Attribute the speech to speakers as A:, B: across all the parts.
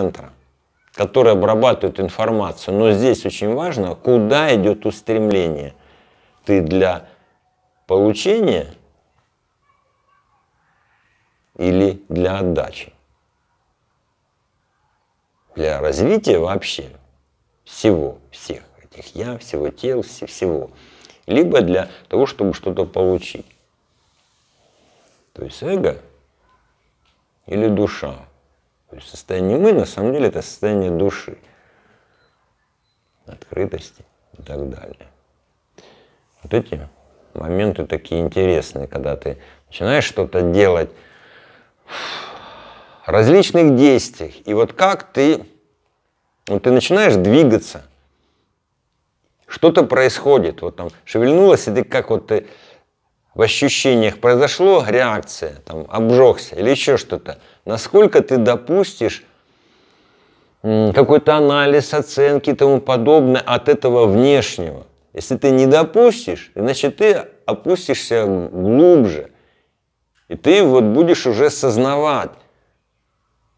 A: центра, которые обрабатывают информацию. Но здесь очень важно, куда идет устремление. Ты для получения или для отдачи. Для развития вообще всего, всех этих я, всего тел, всего. Либо для того, чтобы что-то получить. То есть эго или душа. То есть состояние мы на самом деле это состояние души, открытости и так далее. Вот эти моменты такие интересные, когда ты начинаешь что-то делать различных действиях. И вот как ты, вот ты начинаешь двигаться, что-то происходит, вот там шевельнулось, и ты как вот ты в ощущениях произошло реакция, там, обжегся или еще что-то, насколько ты допустишь какой-то анализ, оценки и тому подобное от этого внешнего. Если ты не допустишь, значит ты опустишься глубже. И ты вот будешь уже сознавать,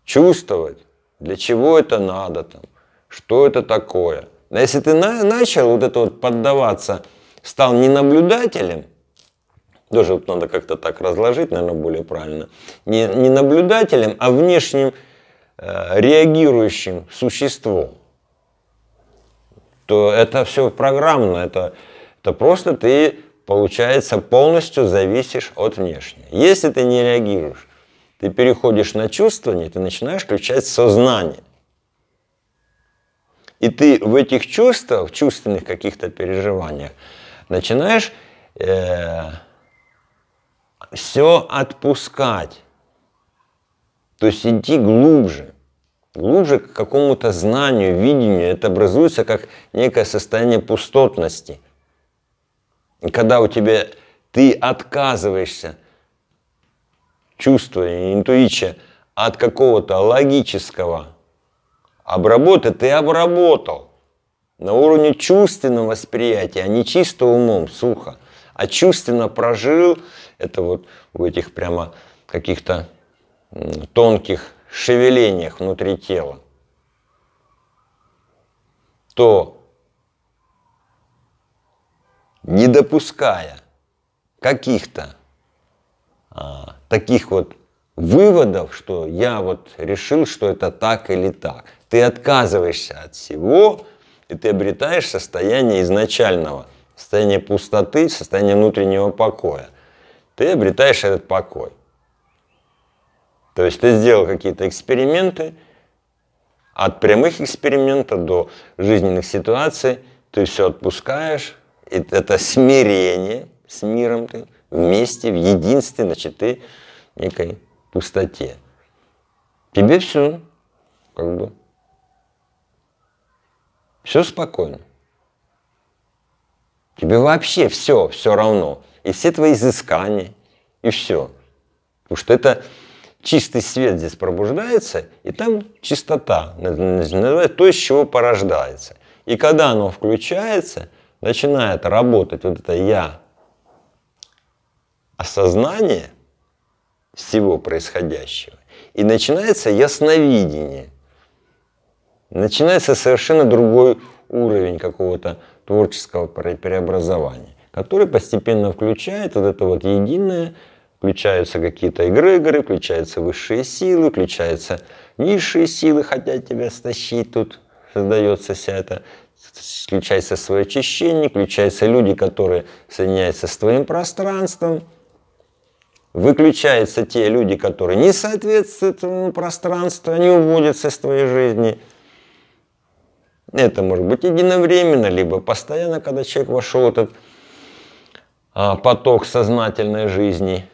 A: чувствовать, для чего это надо, там, что это такое. Но а если ты на начал вот это вот поддаваться, стал не наблюдателем. Тоже вот надо как-то так разложить, наверное, более правильно. Не, не наблюдателем, а внешним э, реагирующим существом. То это все программно, это, это просто ты, получается, полностью зависишь от внешнего. Если ты не реагируешь, ты переходишь на чувствование, ты начинаешь включать сознание. И ты в этих чувствах, чувственных каких-то переживаниях, начинаешь э, все отпускать. То есть идти глубже, глубже к какому-то знанию, видению. Это образуется как некое состояние пустотности. И когда у тебя ты отказываешься, чувство и интуиция, от какого-то логического обработы, ты обработал на уровне чувственного восприятия, а не чисто умом, сухо а чувственно прожил. Это вот в этих прямо каких-то тонких шевелениях внутри тела. То, не допуская каких-то а, таких вот выводов, что я вот решил, что это так или так. Ты отказываешься от всего, и ты обретаешь состояние изначального – состояние пустоты, состояние внутреннего покоя. Ты обретаешь этот покой. То есть ты сделал какие-то эксперименты, от прямых экспериментов до жизненных ситуаций, ты все отпускаешь, и это смирение с миром ты вместе, в единстве, значит, ты некой пустоте. Тебе все, как бы, все спокойно. Тебе вообще все, все равно. И все твои изыскания, и все. Потому что это чистый свет здесь пробуждается, и там чистота, то, с чего порождается. И когда оно включается, начинает работать вот это «я», осознание всего происходящего, и начинается ясновидение. Начинается совершенно другой уровень какого-то творческого преобразования, который постепенно включает вот это вот единое, включаются какие-то эгрегоры, включаются высшие силы, включаются низшие силы, хотят тебя стащить тут, создается вся эта включается свое очищение, включаются люди, которые соединяются с твоим пространством, выключаются те люди, которые не соответствуют этому пространству, они уводятся с твоей жизни – это может быть единовременно, либо постоянно, когда человек вошел в этот а, поток сознательной жизни.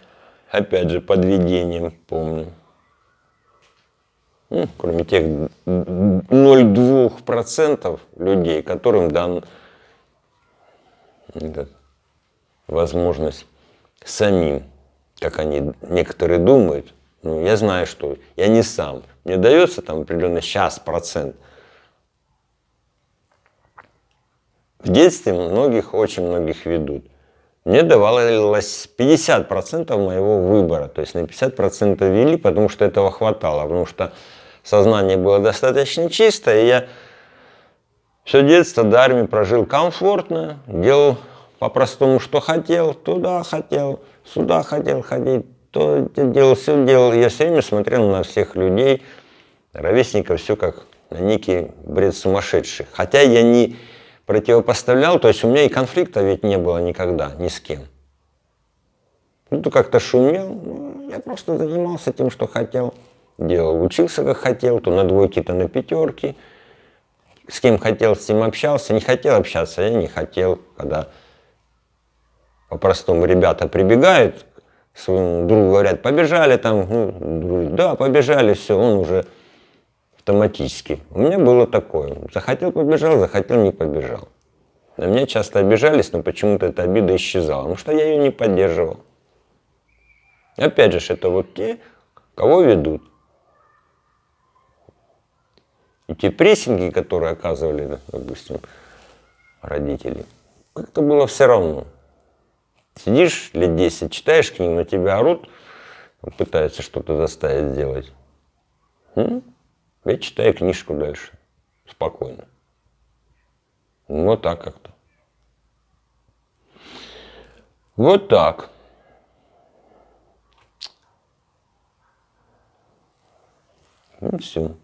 A: Опять же, подведением, помним. Ну, кроме тех 0,2% людей, которым дан этот, возможность самим, как они некоторые думают. Ну, я знаю, что я не сам. Мне дается там определенный час процент – В детстве многих, очень многих ведут. Мне давалось 50% моего выбора, то есть на 50% вели, потому что этого хватало, потому что сознание было достаточно чисто, и я все детство до армии прожил комфортно, делал по-простому, что хотел, туда хотел, сюда хотел ходить, то делал, все делал. Я все время смотрел на всех людей, ровесников, все как на некий бред сумасшедших. Хотя я не противопоставлял, то есть у меня и конфликта ведь не было никогда, ни с кем. Ну, то как-то шумел, ну, я просто занимался тем, что хотел, делал, учился как хотел, то на двойки, то на пятерки, с кем хотел, с кем общался, не хотел общаться, я не хотел, когда по-простому ребята прибегают к своему другу, говорят, побежали там, ну, да, побежали, все, он уже автоматически. У меня было такое. Захотел побежал, захотел не побежал. На меня часто обижались, но почему-то эта обида исчезала, потому что я ее не поддерживал. Опять же, это вот те, кого ведут. И те прессинги, которые оказывали, допустим, родители, как-то было все равно. Сидишь лет 10, читаешь книгу, на тебя орут, пытаются что-то заставить делать. М? Я читаю книжку дальше. Спокойно. Ну, вот так как-то. Вот так. Ну, все.